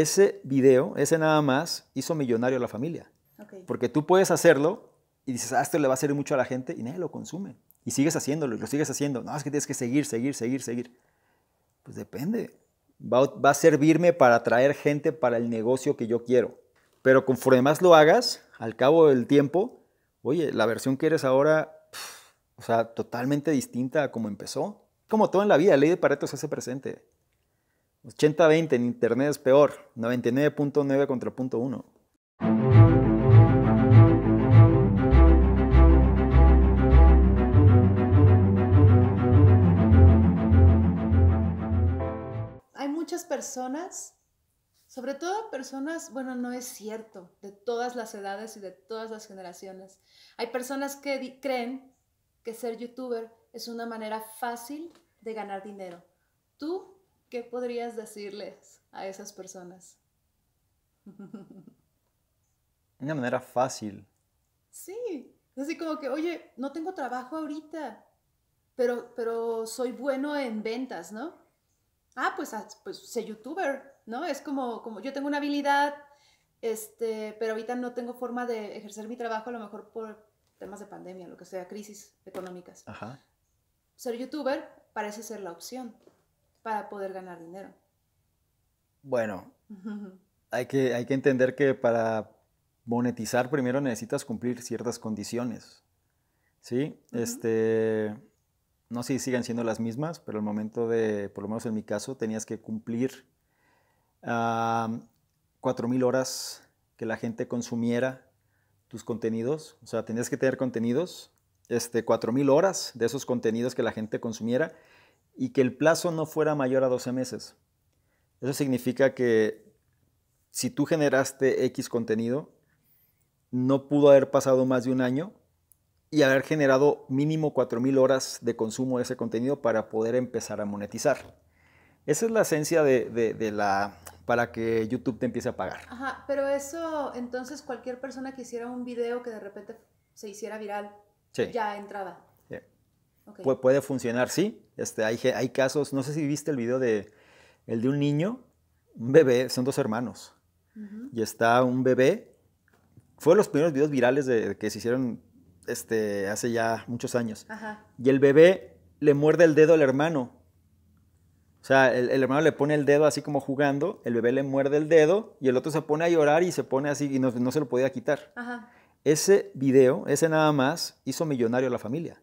ese video, ese nada más, hizo millonario a la familia. Porque tú puedes hacerlo y dices, ah, esto le va a servir mucho a la gente y nadie lo consume. Y sigues haciéndolo y lo sigues haciendo. No, es que tienes que seguir, seguir, seguir, seguir. Pues depende. Va, a servirme para atraer gente para el negocio que yo quiero. Pero conforme más lo hagas, al cabo del tiempo, oye, la versión que eres ahora, o sea, totalmente distinta a como empezó. Como todo en la vida, la ley de Pareto se hace presente. 80-20 en internet es peor. 99.9 contra punto 1. Hay muchas personas, sobre todo personas, bueno, no es cierto, de todas las edades y de todas las generaciones. Hay personas que creen que ser youtuber es una manera fácil de ganar dinero. Tú ¿Qué podrías decirles a esas personas? De Una manera fácil. Sí, así como que, oye, no tengo trabajo ahorita, pero, pero soy bueno en ventas, ¿no? Ah, pues, ah, pues youtuber, ¿no? Es como, como yo tengo una habilidad, este, pero ahorita no tengo forma de ejercer mi trabajo, a lo mejor por temas de pandemia, lo que sea, crisis económicas. Ajá. Ser youtuber parece ser la opción para poder ganar dinero. Bueno, hay que, hay que entender que para monetizar primero necesitas cumplir ciertas condiciones. ¿Sí? Este. No sé si sigan siendo las mismas, pero el momento de, por lo menos en mi caso, tenías que cumplir 4.000 horas que la gente consumiera tus contenidos. O sea, tenías que tener contenidos, este, 4.000 horas de esos contenidos que la gente consumiera y que el plazo no fuera mayor a 12 meses. Eso significa que si tú generaste X contenido, no pudo haber pasado más de un año y haber generado mínimo 4.000 horas de consumo de ese contenido para poder empezar a monetizar. Esa es la esencia de, la para que YouTube te empiece a pagar. Ajá, pero eso entonces cualquier persona que hiciera un video que de repente se hiciera viral ya entraba puede funcionar, sí. Este, hay, hay casos, no sé si viste el video de, el de un niño, un bebé, son dos hermanos. Y está un bebé. Fue los primeros videos virales que se hicieron este, hace ya muchos años. Y el bebé le muerde el dedo al hermano. O sea, el, hermano le pone el dedo así como jugando, el bebé le muerde el dedo y el otro se pone a llorar y se pone así y no, se lo podía quitar. Ese video, ese nada más, hizo millonario a la familia.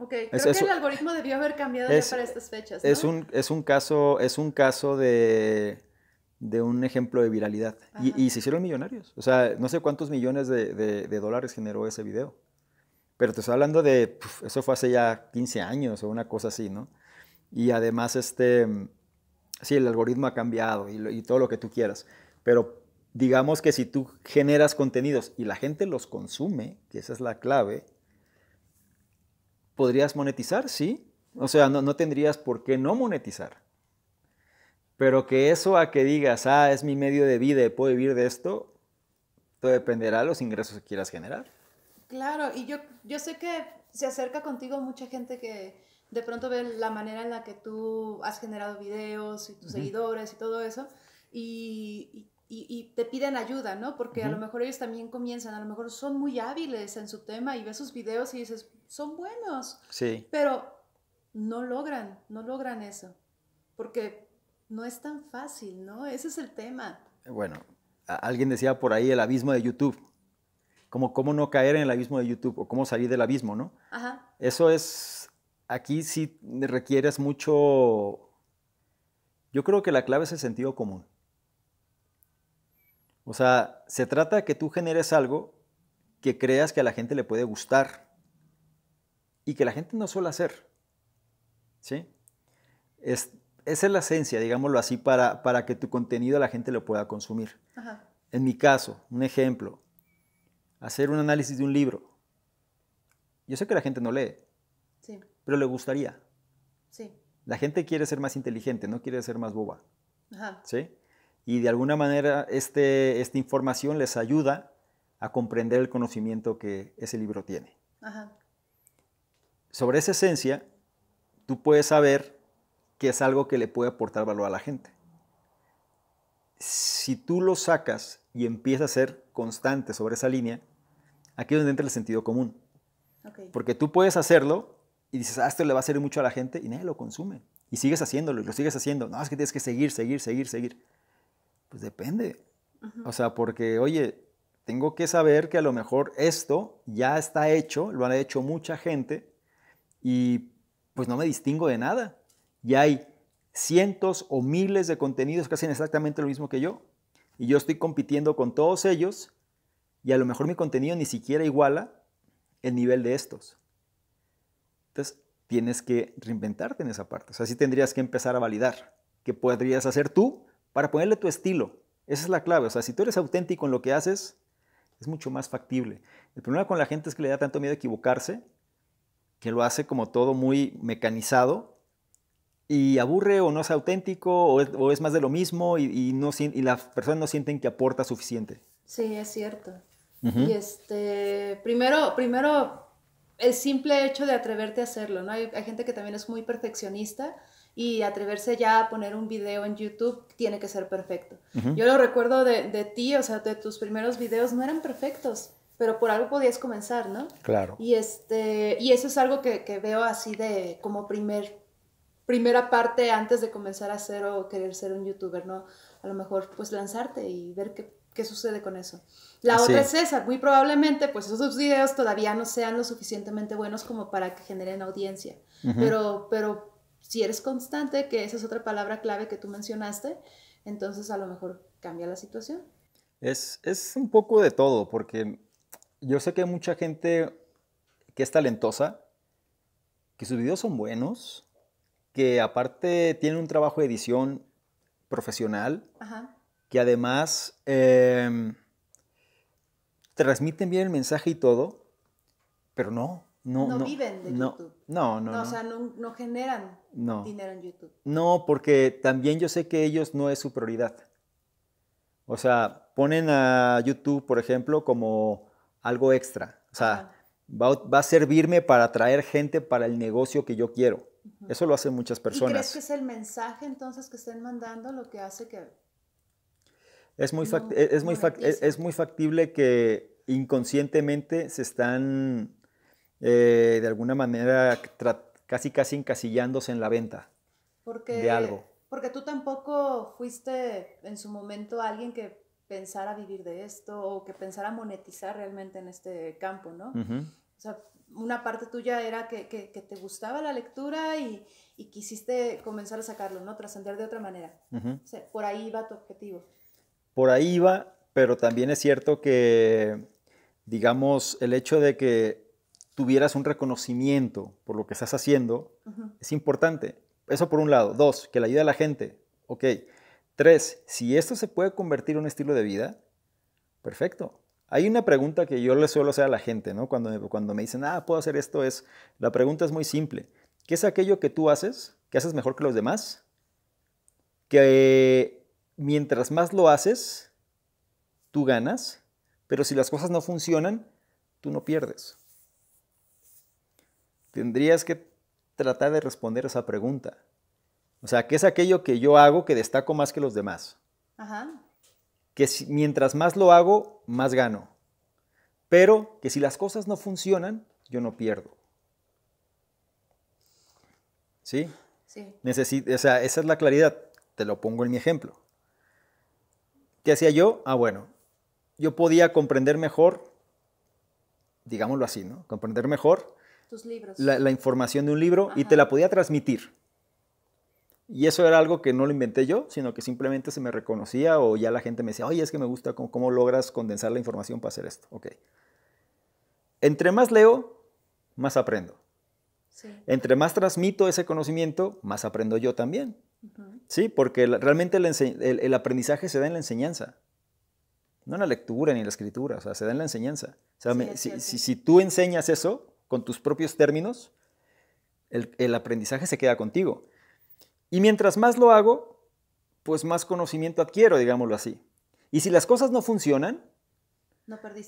Ok, creo que el algoritmo debió haber cambiado ya para estas fechas. ¿no? Es, un, es, un caso, es un caso de, de un ejemplo de viralidad. Y, y, se hicieron millonarios. O sea, no sé cuántos millones de, de, dólares generó ese video. Pero te estoy hablando de, eso fue hace ya 15 años o una cosa así, ¿no? Y además, este, sí, el algoritmo ha cambiado y, y todo lo que tú quieras. Pero digamos que si tú generas contenidos y la gente los consume, que esa es la clave, podrías monetizar, sí. O sea, no, tendrías por qué no monetizar. Pero que eso a que digas, ah, es mi medio de vida y puedo vivir de esto, todo dependerá de los ingresos que quieras generar. Claro, y yo, yo sé que se acerca contigo mucha gente que de pronto ve la manera en la que tú has generado videos y tus seguidores y todo eso, y, te piden ayuda, ¿no? Porque a lo mejor ellos también comienzan, a lo mejor son muy hábiles en su tema y ve sus videos y dices, son buenos, sí. pero no logran, no logran eso, porque no es tan fácil, ¿no? Ese es el tema. Bueno, alguien decía por ahí el abismo de YouTube, como cómo no caer en el abismo de YouTube o cómo salir del abismo, ¿no? Ajá. Eso es, aquí sí requieres mucho, yo creo que la clave es el sentido común. O sea, se trata de que tú generes algo que creas que a la gente le puede gustar y que la gente no suele hacer. ¿Sí? Es, esa es la esencia, digámoslo así, para, para que tu contenido la gente lo pueda consumir. En mi caso, un ejemplo, hacer un análisis de un libro. Yo sé que la gente no lee, sí. pero le gustaría. Sí. La gente quiere ser más inteligente, no quiere ser más boba. ¿Sí? Y de alguna manera este, esta información les ayuda a comprender el conocimiento que ese libro tiene. Ajá sobre esa esencia, tú puedes saber que es algo que le puede aportar valor a la gente. Si tú lo sacas y empiezas a ser constante sobre esa línea, aquí es donde entra el sentido común. Porque tú puedes hacerlo y dices, ah, esto le va a servir mucho a la gente y nadie lo consume. Y sigues haciéndolo y lo sigues haciendo. No, es que tienes que seguir, seguir, seguir, seguir. Pues depende. O sea, porque, oye, tengo que saber que a lo mejor esto ya está hecho, lo han hecho mucha gente y pues no me distingo de nada. Y hay cientos o miles de contenidos que hacen exactamente lo mismo que yo. Y yo estoy compitiendo con todos ellos y a lo mejor mi contenido ni siquiera iguala el nivel de estos. Entonces, tienes que reinventarte en esa parte. O sea, sí tendrías que empezar a validar qué podrías hacer tú para ponerle tu estilo. Esa es la clave. O sea, si tú eres auténtico en lo que haces, es mucho más factible. El problema con la gente es que le da tanto miedo equivocarse que lo hace como todo muy mecanizado y aburre o no es auténtico o es, más de lo mismo y, y no, las personas no sienten que aporta suficiente. Sí, es cierto. Y este, primero, primero, el simple hecho de atreverte a hacerlo, ¿no? Hay, gente que también es muy perfeccionista y atreverse ya a poner un video en YouTube tiene que ser perfecto. Yo lo recuerdo de, de ti, o sea, de tus primeros videos no eran perfectos pero por algo podías comenzar, ¿no? Claro. Y, este, y eso es algo que, veo así de como primer, primera parte antes de comenzar a ser o querer ser un youtuber, ¿no? A lo mejor pues lanzarte y ver qué, sucede con eso. La otra es esa, muy probablemente pues esos videos todavía no sean lo suficientemente buenos como para que generen audiencia, pero, pero si eres constante, que esa es otra palabra clave que tú mencionaste, entonces a lo mejor cambia la situación. Es, es un poco de todo, porque yo sé que hay mucha gente que es talentosa, que sus videos son buenos, que aparte tienen un trabajo de edición profesional, que además em, transmiten bien el mensaje y todo, pero no. No, no, viven de YouTube. no, no, no. O sea, no, generan dinero en YouTube. No, porque también yo sé que ellos no es su prioridad. O sea, ponen a YouTube, por ejemplo, como algo extra. O sea, va, a servirme para atraer gente para el negocio que yo quiero. Eso lo hacen muchas personas. ¿Y crees que es el mensaje entonces que estén mandando lo que hace que... Es muy, e, e, es, muy factible que inconscientemente se están eh, de alguna manera casi casi encasillándose en la venta porque, de algo. Porque tú tampoco fuiste en su momento alguien que pensar a vivir de esto o que pensar a monetizar realmente en este campo, ¿no? O sea, una parte tuya era que, te gustaba la lectura y, quisiste comenzar a sacarlo, ¿no? Trascender de otra manera. o sea, por ahí iba tu objetivo. Por ahí iba, pero también es cierto que, digamos, el hecho de que tuvieras un reconocimiento por lo que estás haciendo es importante. Eso por un lado. Dos, que le ayude a la gente. Ok Tres, si esto se puede convertir en un estilo de vida, perfecto. Hay una pregunta que yo le suelo hacer a la gente, ¿no? Cuando me, cuando me dicen, ah, puedo hacer esto, es, la pregunta es muy simple. ¿Qué es aquello que tú haces, que haces mejor que los demás? Que mientras más lo haces, tú ganas, pero si las cosas no funcionan, tú no pierdes. Tendrías que tratar de responder esa pregunta. O sea, que es aquello que yo hago que destaco más que los demás. Ajá. Que mientras más lo hago, más gano. Pero que si las cosas no funcionan, yo no pierdo. ¿Sí? Sí. o sea, esa es la claridad. Te lo pongo en mi ejemplo. ¿Qué hacía yo? Ah, bueno, yo podía comprender mejor, digámoslo así, ¿no? Comprender mejor La, información de un libro y te la podía transmitir. Y eso era algo que no lo inventé yo, sino que simplemente se me reconocía o ya la gente me decía, oye, es que me gusta cómo, logras condensar la información para hacer esto. Ok. Entre más leo, más aprendo. Entre más transmito ese conocimiento, más aprendo yo también. Sí, porque realmente el, aprendizaje se da en la enseñanza. No en la lectura ni en la escritura, o sea, se da en la enseñanza. O sea, si, tú enseñas eso con tus propios términos, el aprendizaje se queda contigo. Y mientras más lo hago, pues más conocimiento adquiero, digámoslo así. Y si las cosas no funcionan,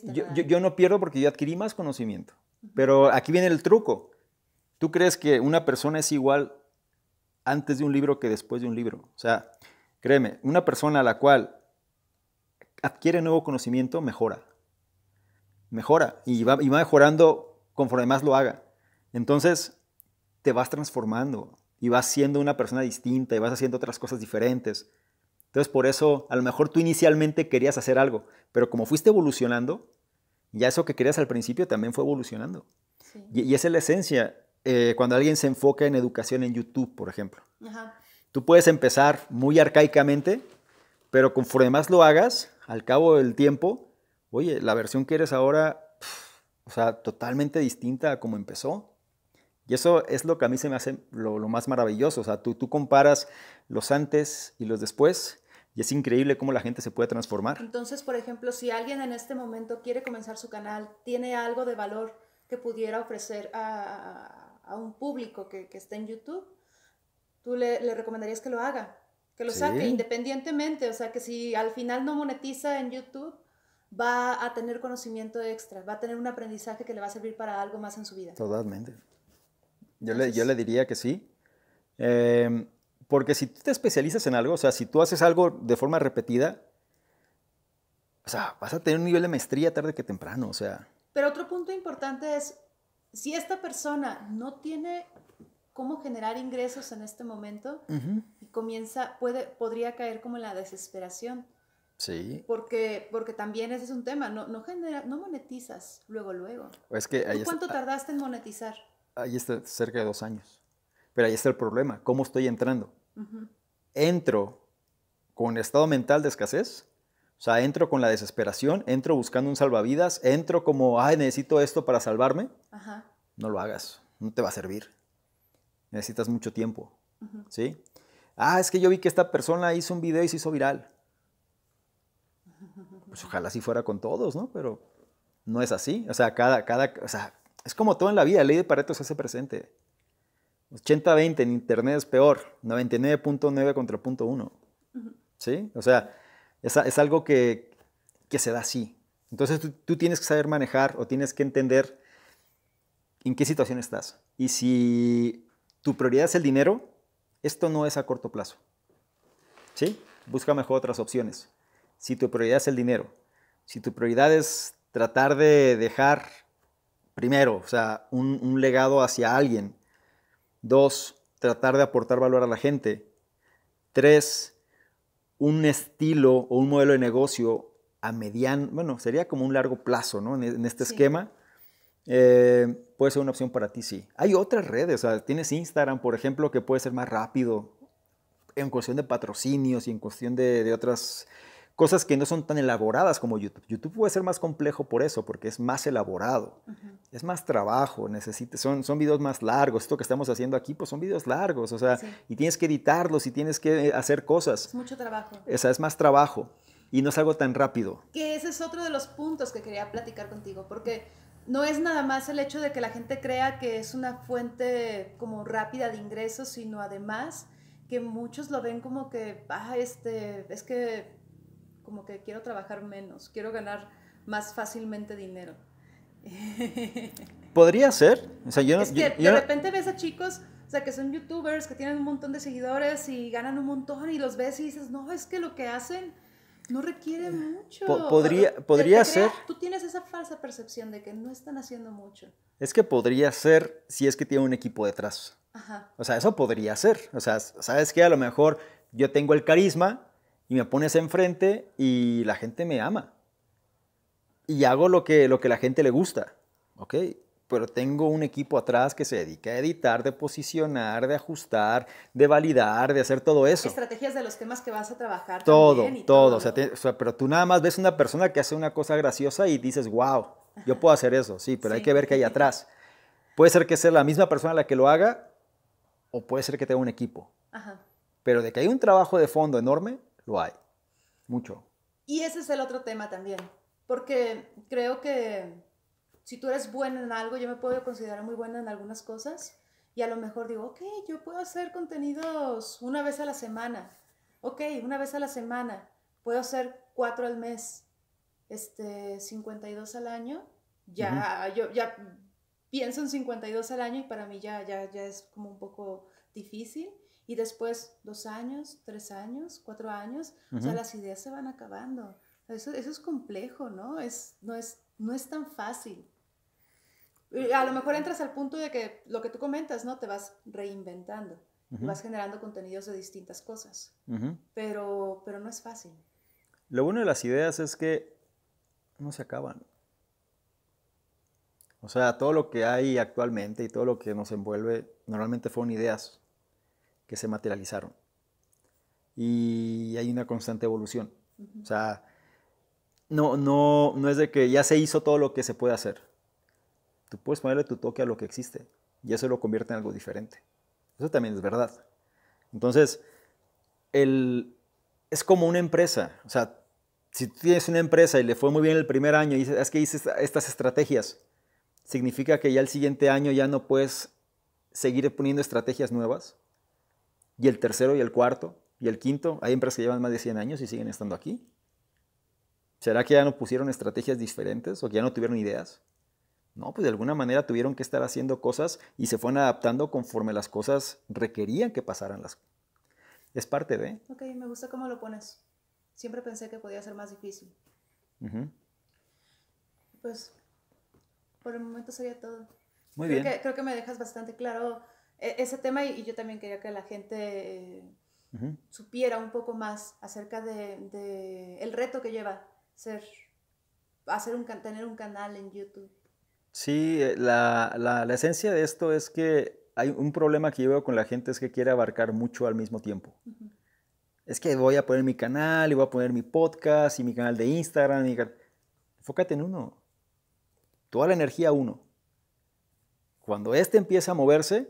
yo, no pierdo porque yo adquirí más conocimiento. Pero aquí viene el truco. ¿Tú crees que una persona es igual antes de un libro que después de un libro? O sea, créeme, una persona a la cual adquiere nuevo conocimiento mejora. Mejora y va, y va mejorando conforme más lo haga. Entonces, te vas transformando y vas siendo una persona distinta y vas haciendo otras cosas diferentes. Entonces por eso a lo mejor tú inicialmente querías hacer algo, pero como fuiste evolucionando, ya eso que querías al principio también fue evolucionando. Y, esa es la esencia. Eh, cuando alguien se enfoca en educación en YouTube, por ejemplo, tú puedes empezar muy arcaicamente, pero conforme más lo hagas, al cabo del tiempo, oye, la versión que eres ahora, o sea, totalmente distinta a como empezó. Y eso es lo que a mí se me hace lo, más maravilloso. O sea, tú, comparas los antes y los después y es increíble cómo la gente se puede transformar. Entonces, por ejemplo, si alguien en este momento quiere comenzar su canal, tiene algo de valor que pudiera ofrecer a, un público que, está en YouTube, tú le, recomendarías que lo haga, que lo saque independientemente, o sea, que si al final no monetiza en YouTube, va a tener conocimiento extra, va a tener un aprendizaje que le va a servir para algo más en su vida. Totalmente. Yo le, diría que sí. Em, porque si tú te especializas en algo, o sea, si tú haces algo de forma repetida, o sea, vas a tener un nivel de maestría tarde que temprano, o sea. Pero otro punto importante es, si esta persona no tiene cómo generar ingresos en este momento y comienza, puede, podría caer como en la desesperación. Sí. Porque, porque también ese es un tema, no, no, genera, no monetizas luego, luego. ¿Cuánto tardaste en monetizar? ahí está cerca de dos años. Pero ahí está el problema, ¿cómo estoy entrando? Entro con estado mental de escasez, o sea, entro con la desesperación, entro buscando un salvavidas, entro como, ay, necesito esto para salvarme. No lo hagas, no te va a servir. Necesitas mucho tiempo, ¿sí? Ah, es que yo vi que esta persona hizo un video y se hizo viral. Pues ojalá si fuera con todos, ¿no? Pero no es así. O sea, cada, cada, es como todo en la vida, la ley de Pareto se hace presente. 80-20 en internet es peor, 99.9 contra 1. ¿Sí? O sea, es, algo que, que, se da así. Entonces tú, tú, tienes que saber manejar o tienes que entender en qué situación estás. Y si tu prioridad es el dinero, esto no es a corto plazo. ¿Sí? Busca mejor otras opciones. Si tu prioridad es el dinero, si tu prioridad es tratar de dejar Primero, o sea, un, legado hacia alguien. Dos, tratar de aportar valor a la gente. Tres, un estilo o un modelo de negocio a mediano, bueno, sería como un largo plazo, ¿no? En, este esquema. Eh, puede ser una opción para ti, sí. Hay otras redes, o sea, tienes Instagram, por ejemplo, que puede ser más rápido en cuestión de patrocinios y en cuestión de, de otras cosas que no son tan elaboradas como YouTube. YouTube puede ser más complejo por eso, porque es más elaborado, es más trabajo, necesita, son, son videos más largos. Esto que estamos haciendo aquí, pues son videos largos, o sea, y tienes que editarlos y tienes que eh, hacer cosas. Es mucho trabajo. O es más trabajo y no es algo tan rápido. Que ese es otro de los puntos que quería platicar contigo, porque no es nada más el hecho de que la gente crea que es una fuente como rápida de ingresos, sino además que muchos lo ven como que, ah, este, es que como que quiero trabajar menos, quiero ganar más fácilmente dinero. Podría ser. O sea, yo es que de repente ves a chicos, o sea, que son youtubers, que tienen un montón de seguidores y ganan un montón y los ves y dices, no, es que lo que hacen no requiere eh, mucho. podría podría ser. tú tienes esa falsa percepción de que no están haciendo mucho. Es que podría ser si es que tiene un equipo detrás. O sea, eso podría ser. O sea, sabes que a lo mejor yo tengo el carisma, y me pones enfrente y la gente me ama. Y hago lo que, lo que la gente le gusta, ¿ok? Pero tengo un equipo atrás que se dedica a editar, de posicionar, de ajustar, de validar, de hacer todo eso. Estrategias de los temas que vas a trabajar. Todo, todo. pero tú nada más ves una persona que hace una cosa graciosa y dices, wow, yo puedo hacer eso, sí, pero hay que ver qué hay atrás. Puede ser que sea la misma persona la que lo haga o puede ser que tenga un equipo. Ajá. Pero de que hay un trabajo de fondo enorme, lo hay, mucho. Y ese es el otro tema también, porque creo que si tú eres buena en algo, yo me puedo considerar muy buena en algunas cosas y a lo mejor digo, ok, yo puedo hacer contenidos una vez a la semana, ok, una vez a la semana, puedo hacer cuatro al mes, este, 52 al año, ya, yo ya pienso en 52 al año y para mí ya, ya es como un poco difícil. Y después dos años, tres años, cuatro años, o sea, las ideas se van acabando. Eso, eso es complejo, ¿no? Es, no, es, no es tan fácil. Eh, a lo mejor entras al punto de que lo que tú comentas, ¿no? Te vas reinventando, vas generando contenidos de distintas cosas, pero, pero no es fácil. Lo bueno de las ideas es que no se acaban. O sea, todo lo que hay actualmente y todo lo que nos envuelve normalmente fueron ideas que se materializaron. Y hay una constante evolución. O sea, no, no, no es de que ya se hizo todo lo que se puede hacer. Tú puedes ponerle tu toque a lo que existe y eso lo convierte en algo diferente. Eso también es verdad. Entonces, es como una empresa. O sea, si tú tienes una empresa y le fue muy bien el primer año y dices, es que hice estas estrategias, significa que ya el siguiente año ya no puedes seguir poniendo estrategias nuevas y el tercero y el cuarto y el quinto. Hay empresas que llevan más de 100 años y siguen estando aquí. ¿Será que ya no pusieron estrategias diferentes o que ya no tuvieron ideas? No, pues de alguna manera tuvieron que estar haciendo cosas y se fueron adaptando conforme las cosas requerían que pasaran las Es parte de... Ok, me gusta cómo lo pones. Siempre pensé que podía ser más difícil. Pues por el momento sería todo. Muy bien. creo que me dejas bastante claro e-, ese tema y, yo también quería que la gente supiera un poco más acerca de, el reto que lleva ser hacer un tener un canal en YouTube. Sí, eh, la, esencia de esto es que hay un problema que yo veo con la gente es que quiere abarcar mucho al mismo tiempo. Es que voy a poner mi canal y voy a poner mi podcast y mi canal de Instagram. Y... Enfócate en uno. Toda la energía uno. Cuando este empieza a moverse,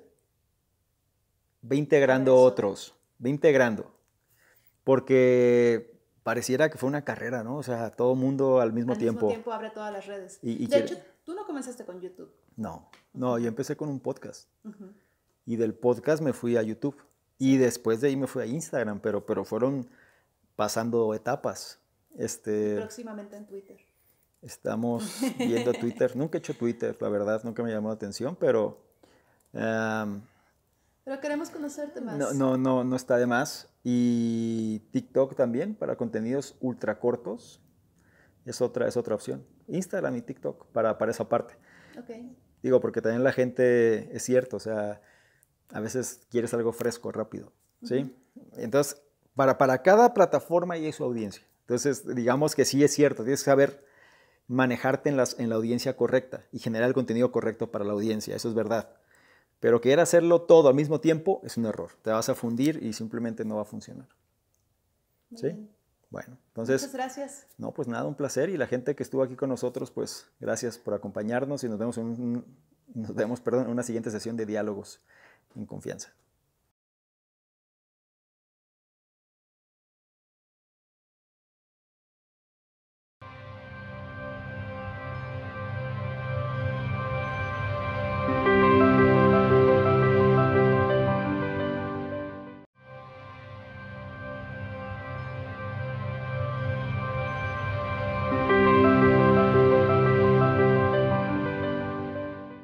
ve integrando otros, ve integrando. Porque pareciera que fue una carrera, ¿no? O sea, todo mundo al mismo tiempo. Al mismo tiempo abre todas las redes. de hecho, tú no comenzaste con YouTube. No, no, yo empecé con un podcast. Y del podcast me fui a YouTube. Y después de ahí me fui a Instagram, pero, pero fueron pasando etapas. Este, Próximamente en Twitter. Estamos viendo Twitter. nunca he hecho Twitter, la verdad, nunca me llamó la atención, pero... Em, pero queremos conocerte más. No, no, no, está de más. Y TikTok también para contenidos ultra cortos. Es otra, es otra opción. Instagram y TikTok para, para esa parte. Okay. Digo, porque también la gente es cierto, o sea, a veces quieres algo fresco, rápido. ¿Sí? Entonces, para, para cada plataforma hay su audiencia. Entonces, digamos que sí es cierto, tienes que saber manejarte en, las, en la audiencia correcta y generar el contenido correcto para la audiencia, eso es verdad. Pero querer hacerlo todo al mismo tiempo es un error. Te vas a fundir y simplemente no va a funcionar. ¿Sí? Bueno, entonces... Muchas gracias. No, pues nada, un placer. Y la gente que estuvo aquí con nosotros, pues gracias por acompañarnos y nos vemos un, nos perdón, en una siguiente sesión de diálogos en confianza.